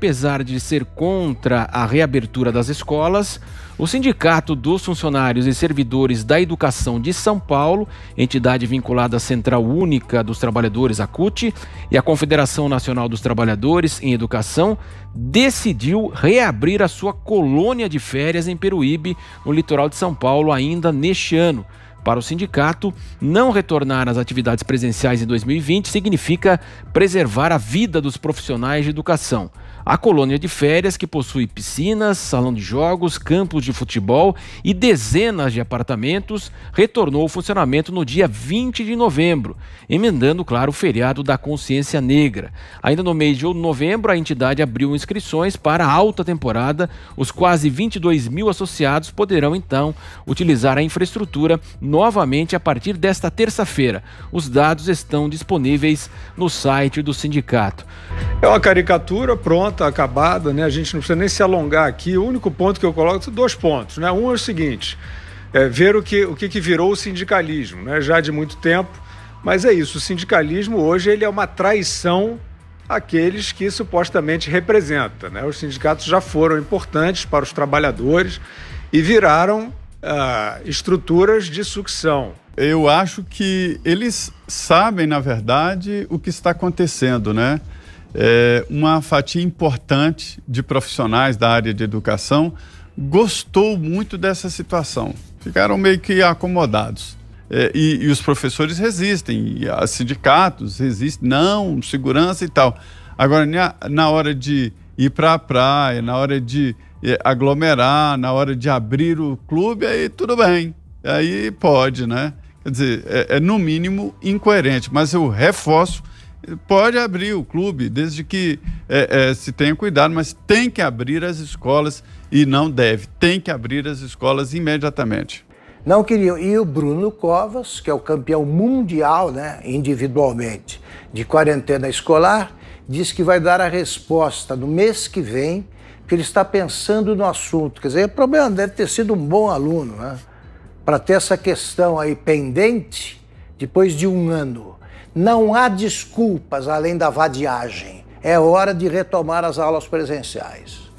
apesar de ser contra a reabertura das escolas, o Sindicato dos Funcionários e Servidores da Educação de São Paulo, entidade vinculada à Central Única dos Trabalhadores, a CUT, e à Confederação Nacional dos Trabalhadores em Educação, decidiu reabrir a sua colônia de férias em Peruíbe, no litoral de São Paulo, ainda neste ano. Para o sindicato, não retornar às atividades presenciais em 2020 significa preservar a vida dos profissionais de educação. A colônia de férias, que possui piscinas, salão de jogos, campos de futebol e dezenas de apartamentos, retornou ao funcionamento no dia 20 de novembro, emendando, claro, o feriado da consciência negra. Ainda no mês de novembro, a entidade abriu inscrições para a alta temporada. Os quase 22 mil associados poderão, então, utilizar a infraestrutura novamente a partir desta terça-feira. Os dados estão disponíveis no site do sindicato. É uma caricatura pronta, acabada, né? A gente não precisa nem se alongar aqui. O único ponto que eu coloco são dois pontos, né? Um é o seguinte, é ver o que, o que, que virou o sindicalismo, né? Já de muito tempo, mas é isso. O sindicalismo hoje ele é uma traição àqueles que supostamente representa, né? Os sindicatos já foram importantes para os trabalhadores e viraram ah, estruturas de sucção, eu acho que eles sabem, na verdade, o que está acontecendo, né? é, uma fatia importante de profissionais da área de educação gostou muito dessa situação. Ficaram meio que acomodados. É, e, e, os professores resistem, e os sindicatos resistem, não, segurança e tal. Agora, na, hora de ir para a praia, na hora de é, aglomerar, na hora de abrir o clube, aí tudo bem. Aí pode, né? Quer dizer, é, é no mínimo incoerente, mas eu reforço Pode abrir o clube, desde que é, é, se tenha cuidado, mas tem que abrir as escolas e não deve, tem que abrir as escolas imediatamente. Não queriam. E o Bruno Covas, que é o campeão mundial, né, individualmente, de quarentena escolar, diz que vai dar a resposta no mês que vem, que ele está pensando no assunto. Quer dizer, o é problema deve ter sido um bom aluno, né? Para ter essa questão aí pendente depois de um ano. Não há desculpas além da vadiagem. É hora de retomar as aulas presenciais.